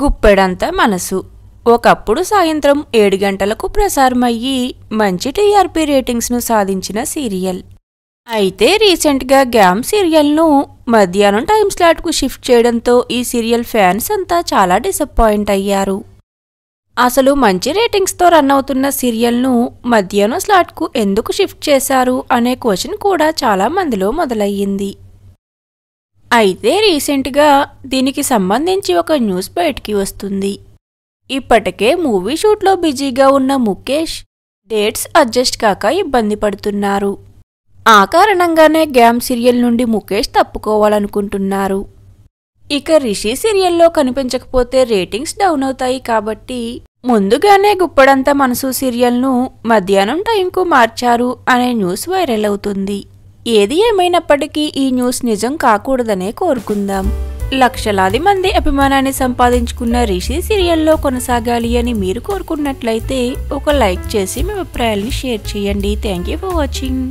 గుప్పెడంత మనసు ఒకప్పుడు సాయంత్రం ఏడు గంటలకు ప్రసారమయ్యి మంచి టీఆర్పీ రేటింగ్స్ను సాధించిన సీరియల్ అయితే రీసెంట్గా గ్యామ్ సీరియల్ను మధ్యాహ్నం టైం స్లాట్కు షిఫ్ట్ చేయడంతో ఈ సీరియల్ ఫ్యాన్స్ అంతా చాలా డిసప్పాయింట్ అయ్యారు అసలు మంచి రేటింగ్స్తో రన్ అవుతున్న సీరియల్ను మధ్యాహ్నం స్లాట్కు ఎందుకు షిఫ్ట్ చేశారు అనే క్వశ్చన్ కూడా చాలా మందిలో మొదలయ్యింది అయితే రీసెంట్గా దీనికి సంబంధించి ఒక న్యూస్ బయటికి వస్తుంది ఇప్పటికే మూవీ షూట్లో బిజీగా ఉన్న ముఖేష్ డేట్స్ అడ్జస్ట్ కాక ఇబ్బంది పడుతున్నారు ఆ కారణంగానే గ్యామ్ సీరియల్ నుండి ముఖేష్ తప్పుకోవాలనుకుంటున్నారు ఇక రిషి సీరియల్లో కనిపించకపోతే రేటింగ్స్ డౌన్ అవుతాయి కాబట్టి ముందుగానే గుప్పడంత మనసు సీరియల్ను మధ్యాహ్నం టైంకు మార్చారు అనే న్యూస్ వైరల్ అవుతుంది ఏది ఏమైనప్పటికీ ఈ న్యూస్ నిజం కాకూడదనే కోరుకుందాం లక్షలాది మంది అభిమానాన్ని సంపాదించుకున్న రిషి సీరియల్లో కొనసాగాలి అని మీరు కోరుకున్నట్లయితే ఒక లైక్ చేసి మీ అభిప్రాయాల్ని షేర్ చేయండి థ్యాంక్ యూ ఫర్ వాచింగ్